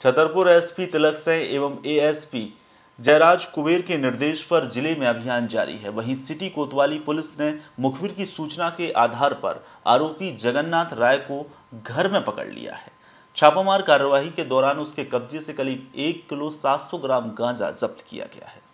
Chhatarpur SP तिलक सिंह एवं ASP Jayraj Kuber के निर्देश पर जिले में अभियान जारी है वहीं सिटी कोतवाली पुलिस ने मुखबिर की सूचना के आधार पर आरोपी जगन्नाथ राय को घर में पकड़ लिया है छापामार कार्यवाही के दौरान उसके कब्जे से करीब एक किलो सात सौ ग्राम गांजा जब्त किया गया है